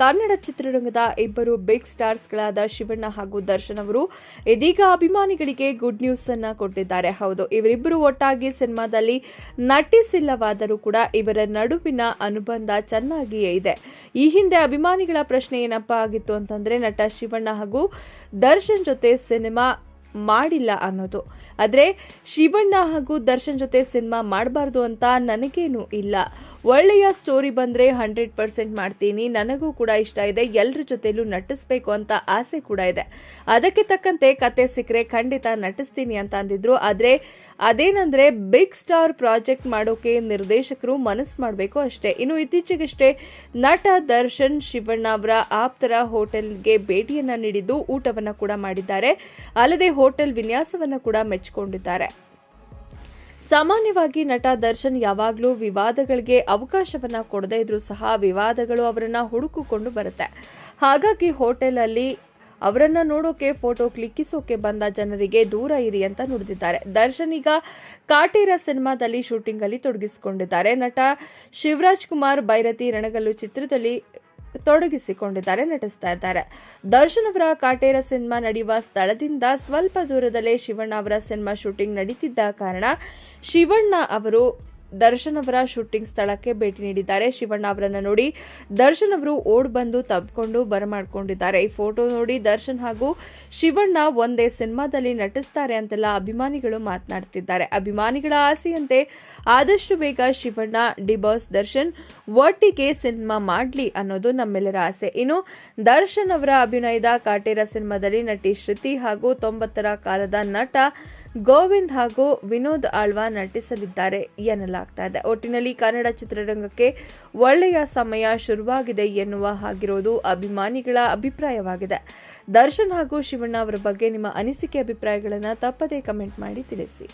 ಕನ್ನಡ ಚಿತ್ರರಂಗದ ಇಬ್ಬರು ಬಿಗ್ ಸ್ಟಾರ್ಸ್ಗಳಾದ ಶಿವಣ್ಣ ಹಾಗೂ ದರ್ಶನ್ ಅವರು ಇದೀಗ ಅಭಿಮಾನಿಗಳಿಗೆ ಗುಡ್ ನ್ಯೂಸ್ ಅನ್ನ ಕೊಟ್ಟಿದ್ದಾರೆ ಹೌದು ಇವರಿಬ್ಬರು ಒಟ್ಟಾಗಿ ಸಿನಿಮಾದಲ್ಲಿ ನಟಿಸಿಲ್ಲವಾದರೂ ಕೂಡ ಇವರ ನಡುವಿನ ಅನುಬಂಧ ಚೆನ್ನಾಗಿಯೇ ಇದೆ ಈ ಹಿಂದೆ ಅಭಿಮಾನಿಗಳ ಪ್ರಶ್ನೆ ಏನಪ್ಪಾ ಆಗಿತ್ತು ಅಂತಂದ್ರೆ ನಟ ಶಿವಣ್ಣ ಹಾಗೂ ದರ್ಶನ್ ಜೊತೆ ಸಿನಿಮಾ ಮಾಡಿಲ್ಲ ಅನ್ನೋದು ಆದರೆ ಶಿವಣ್ಣ ಹಾಗೂ ದರ್ಶನ್ ಜೊತೆ ಸಿನಿಮಾ ಮಾಡಬಾರ್ದು ಅಂತ ನನಗೇನು ಇಲ್ಲ ಒಳ್ಳೆಯ ಸ್ಟೋರಿ ಬಂದರೆ ಹಂಡ್ರೆಡ್ ಪರ್ಸೆಂಟ್ ಮಾಡ್ತೀನಿ ನನಗೂ ಕೂಡ ಇಷ್ಟ ಇದೆ ಎಲ್ಲರ ಜೊತೆಲೂ ನಟಿಸ್ಬೇಕು ಅಂತ ಆಸೆ ಕೂಡ ಇದೆ ಅದಕ್ಕೆ ತಕ್ಕಂತೆ ಕತೆ ಸಿಕ್ಕರೆ ಖಂಡಿತ ನಟಿಸ್ತೀನಿ ಅಂತ ಅಂದಿದ್ರು ಆದರೆ ಅದೇನಂದ್ರೆ ಬಿಗ್ ಸ್ಟಾರ್ ಪ್ರಾಜೆಕ್ಟ್ ಮಾಡೋಕೆ ನಿರ್ದೇಶಕರು ಮನಸ್ಸು ಮಾಡಬೇಕು ಅಷ್ಟೇ ಇನ್ನು ಇತ್ತೀಚೆಗಷ್ಟೇ ನಟ ದರ್ಶನ್ ಶಿವಣ್ಣ ಅವರ ಆಪ್ತರ ಹೋಟೆಲ್ಗೆ ಭೇಟಿಯನ್ನ ನೀಡಿದ್ದು ಊಟವನ್ನು ಕೂಡ ಮಾಡಿದ್ದಾರೆ ಅಲ್ಲದೆ ಹೋಟೆಲ್ ವಿನ್ಯಾಸವನ್ನು ಕೂಡ ಮೆಚ್ಚಿಕೊಂಡಿದ್ದಾರೆ ಸಾಮಾನ್ಯವಾಗಿ ನಟ ದರ್ಶನ್ ಯಾವಾಗಲೂ ವಿವಾದಗಳಿಗೆ ಅವಕಾಶವನ್ನ ಕೊಡದೇ ಇದ್ರೂ ಸಹ ವಿವಾದಗಳು ಅವರನ್ನ ಹುಡುಕಿಕೊಂಡು ಬರುತ್ತೆ ಹಾಗಾಗಿ ಹೋಟೆಲ್ ಅಲ್ಲಿ ಅವರನ್ನ ನೋಡೋಕೆ ಫೋಟೋ ಕ್ಲಿಕ್ಕಿಸೋಕೆ ಬಂದ ಜನರಿಗೆ ದೂರ ಇರಿ ಅಂತ ನುಡಿದಿದ್ದಾರೆ ದರ್ಶನ್ ಈಗ ಕಾಟೇರ ಸಿನಿಮಾದಲ್ಲಿ ಶೂಟಿಂಗ್ ಅಲ್ಲಿ ತೊಡಗಿಸಿಕೊಂಡಿದ್ದಾರೆ ನಟ ಶಿವರಾಜ್ ಕುಮಾರ್ ಬೈರತಿ ರಣಗಲ್ಲು ಚಿತ್ರದಲ್ಲಿ ತೊಡಗಿಸಿಕೊಂಡಿದ್ದಾರೆ ನಟಿಸ್ತಾ ಇದ್ದಾರೆ ದರ್ಶನ್ ಅವರ ಕಾಟೇರ ಸಿನಿಮಾ ನಡೆಯುವ ಸ್ಥಳದಿಂದ ಸ್ವಲ್ಪ ದೂರದಲ್ಲೇ ಶಿವಣ್ಣ ಅವರ ಸಿನಿಮಾ ಶೂಟಿಂಗ್ ನಡೀತಿದ್ದ ಕಾರಣ ಶಿವಣ್ಣ ಅವರು ದರ್ಶನ್ ಅವರ ಶೂಟಿಂಗ್ ಸ್ಥಳಕ್ಕೆ ಭೇಟಿ ನೀಡಿದ್ದಾರೆ ಶಿವಣ್ಣ ಅವರನ್ನು ನೋಡಿ ದರ್ಶನ್ ಅವರು ಓಡ್ ಬಂದು ತಬ್ಕೊಂಡು ಬರಮಾಡಿಕೊಂಡಿದ್ದಾರೆ ಈ ಫೋಟೋ ನೋಡಿ ದರ್ಶನ್ ಹಾಗೂ ಶಿವಣ್ಣ ಒಂದೇ ಸಿನಿಮಾದಲ್ಲಿ ನಟಿಸ್ತಾರೆ ಅಂತೆಲ್ಲ ಅಭಿಮಾನಿಗಳು ಮಾತನಾಡ್ತಿದ್ದಾರೆ ಅಭಿಮಾನಿಗಳ ಆಸೆಯಂತೆ ಆದಷ್ಟು ಬೇಗ ಶಿವಣ್ಣ ಡಿಬಾಸ್ ದರ್ಶನ್ ಒಟ್ಟಿಗೆ ಸಿನಿಮಾ ಮಾಡಲಿ ಅನ್ನೋದು ನಮ್ಮೆಲ್ಲರ ಆಸೆ ಇನ್ನು ದರ್ಶನ್ ಅವರ ಅಭಿನಯದ ಕಾಟೇರ ಸಿನಿಮಾದಲ್ಲಿ ನಟಿ ಶ್ರುತಿ ಹಾಗೂ ತೊಂಬತ್ತರ ಕಾಲದ ನಟ ಗೋವಿಂದ್ ಹಾಗೂ ವಿನೋದ್ ಆಳ್ವಾ ನಟಿಸಲಿದ್ದಾರೆ ಎನ್ನಲಾಗ್ತಾ ಇದೆ ಒಟ್ಟಿನಲ್ಲಿ ಕನ್ನಡ ಚಿತ್ರರಂಗಕ್ಕೆ ಒಳ್ಳೆಯ ಸಮಯ ಶುರುವಾಗಿದೆ ಎನ್ನುವ ಹಾಗಿರೋದು ಅಭಿಮಾನಿಗಳ ಅಭಿಪ್ರಾಯವಾಗಿದೆ ದರ್ಶನ್ ಹಾಗೂ ಶಿವಣ್ಣ ಅವರ ಬಗ್ಗೆ ನಿಮ್ಮ ಅನಿಸಿಕೆ ಅಭಿಪ್ರಾಯಗಳನ್ನು ತಪ್ಪದೇ ಕಮೆಂಟ್ ಮಾಡಿ ತಿಳಿಸಿ